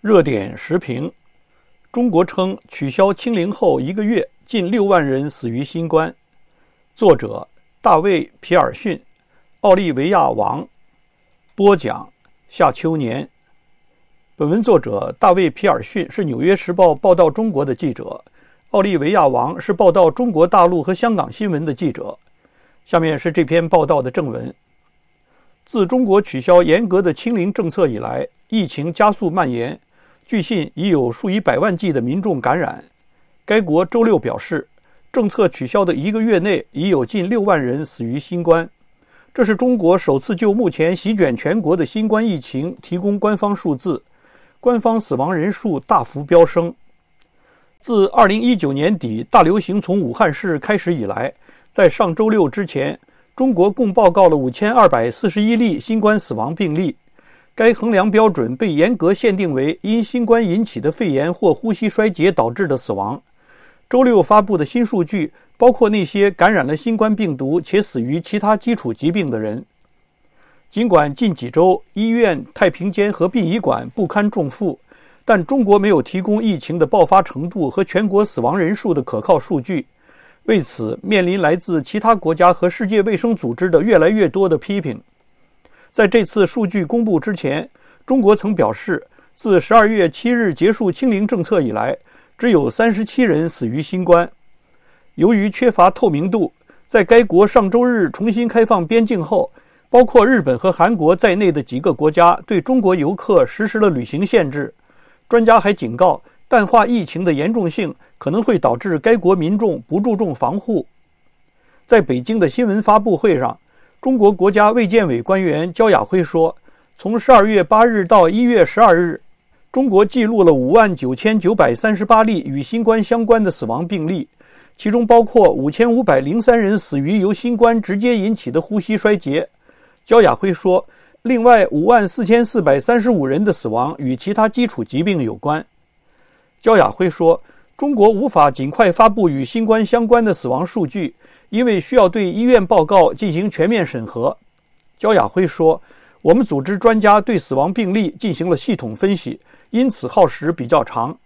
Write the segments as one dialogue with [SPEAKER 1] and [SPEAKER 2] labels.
[SPEAKER 1] 热点时评：中国称取消清零后一个月，近六万人死于新冠。作者：大卫·皮尔逊、奥利维亚·王。播讲：夏秋年。本文作者大卫·皮尔逊是《纽约时报》报道中国的记者，奥利维亚·王是报道中国大陆和香港新闻的记者。下面是这篇报道的正文。自中国取消严格的清零政策以来，疫情加速蔓延。据信已有数以百万计的民众感染。该国周六表示，政策取消的一个月内已有近六万人死于新冠。这是中国首次就目前席卷全国的新冠疫情提供官方数字。官方死亡人数大幅飙升。自2019年底大流行从武汉市开始以来，在上周六之前，中国共报告了5241例新冠死亡病例。该衡量标准被严格限定为因新冠引起的肺炎或呼吸衰竭导致的死亡。周六发布的新数据包括那些感染了新冠病毒且死于其他基础疾病的人。尽管近几周医院、太平间和殡仪馆不堪重负，但中国没有提供疫情的爆发程度和全国死亡人数的可靠数据，为此面临来自其他国家和世界卫生组织的越来越多的批评。在这次数据公布之前，中国曾表示，自12月7日结束清零政策以来，只有37人死于新冠。由于缺乏透明度，在该国上周日重新开放边境后，包括日本和韩国在内的几个国家对中国游客实施了旅行限制。专家还警告，淡化疫情的严重性可能会导致该国民众不注重防护。在北京的新闻发布会上。中国国家卫健委官员焦雅辉说：“从十二月八日到一月十二日，中国记录了五万九千九百三十八例与新冠相关的死亡病例，其中包括五千五百零三人死于由新冠直接引起的呼吸衰竭。”焦雅辉说：“另外五万四千四百三十五人的死亡与其他基础疾病有关。”焦雅辉说。中国无法尽快发布与新冠相关的死亡数据，因为需要对医院报告进行全面审核。焦亚辉说：“我们组织专家对死亡病例进行了系统分析，因此耗时比较长。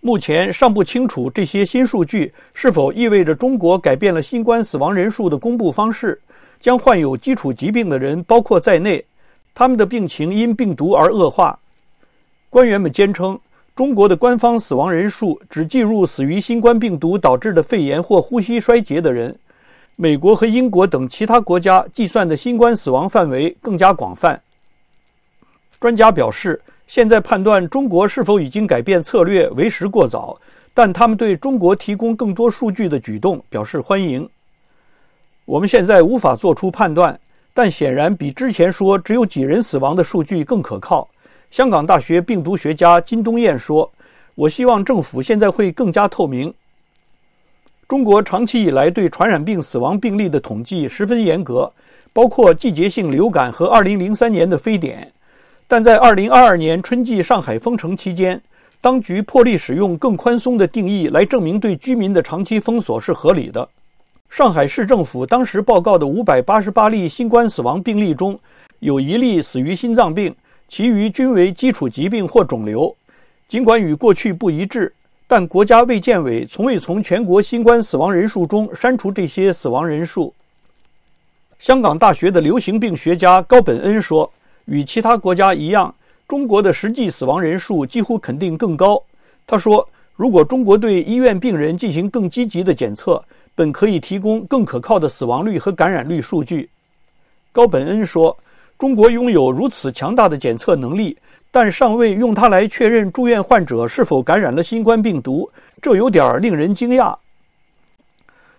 [SPEAKER 1] 目前尚不清楚这些新数据是否意味着中国改变了新冠死亡人数的公布方式，将患有基础疾病的人包括在内，他们的病情因病毒而恶化。”官员们坚称。中国的官方死亡人数只计入死于新冠病毒导致的肺炎或呼吸衰竭的人。美国和英国等其他国家计算的新冠死亡范围更加广泛。专家表示，现在判断中国是否已经改变策略为时过早，但他们对中国提供更多数据的举动表示欢迎。我们现在无法做出判断，但显然比之前说只有几人死亡的数据更可靠。香港大学病毒学家金东彦说：“我希望政府现在会更加透明。中国长期以来对传染病死亡病例的统计十分严格，包括季节性流感和2003年的非典，但在2022年春季上海封城期间，当局破例使用更宽松的定义来证明对居民的长期封锁是合理的。上海市政府当时报告的588例新冠死亡病例中，有一例死于心脏病。”其余均为基础疾病或肿瘤，尽管与过去不一致，但国家卫健委从未从全国新冠死亡人数中删除这些死亡人数。香港大学的流行病学家高本恩说：“与其他国家一样，中国的实际死亡人数几乎肯定更高。”他说：“如果中国对医院病人进行更积极的检测，本可以提供更可靠的死亡率和感染率数据。”高本恩说。中国拥有如此强大的检测能力，但尚未用它来确认住院患者是否感染了新冠病毒，这有点令人惊讶。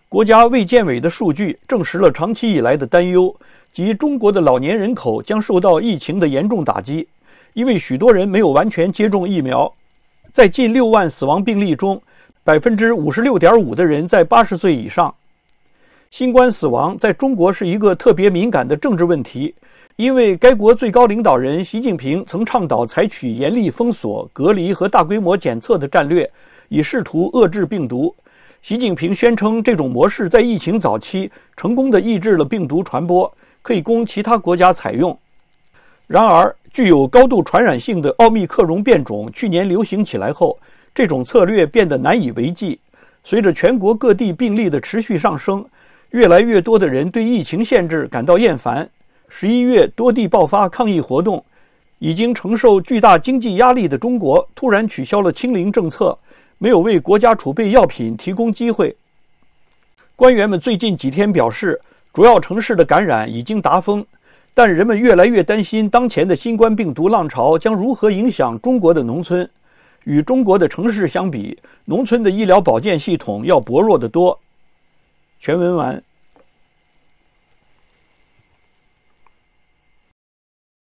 [SPEAKER 1] 国家卫健委的数据证实了长期以来的担忧，即中国的老年人口将受到疫情的严重打击，因为许多人没有完全接种疫苗。在近六万死亡病例中，百分之五十六点五的人在八十岁以上。新冠死亡在中国是一个特别敏感的政治问题。因为该国最高领导人习近平曾倡导采取严厉封锁、隔离和大规模检测的战略，以试图遏制病毒。习近平宣称，这种模式在疫情早期成功地抑制了病毒传播，可以供其他国家采用。然而，具有高度传染性的奥密克戎变种去年流行起来后，这种策略变得难以为继。随着全国各地病例的持续上升，越来越多的人对疫情限制感到厌烦。十一月多地爆发抗议活动，已经承受巨大经济压力的中国突然取消了清零政策，没有为国家储备药品提供机会。官员们最近几天表示，主要城市的感染已经达峰，但人们越来越担心当前的新冠病毒浪潮将如何影响中国的农村。与中国的城市相比，农村的医疗保健系统要薄弱得多。全文完。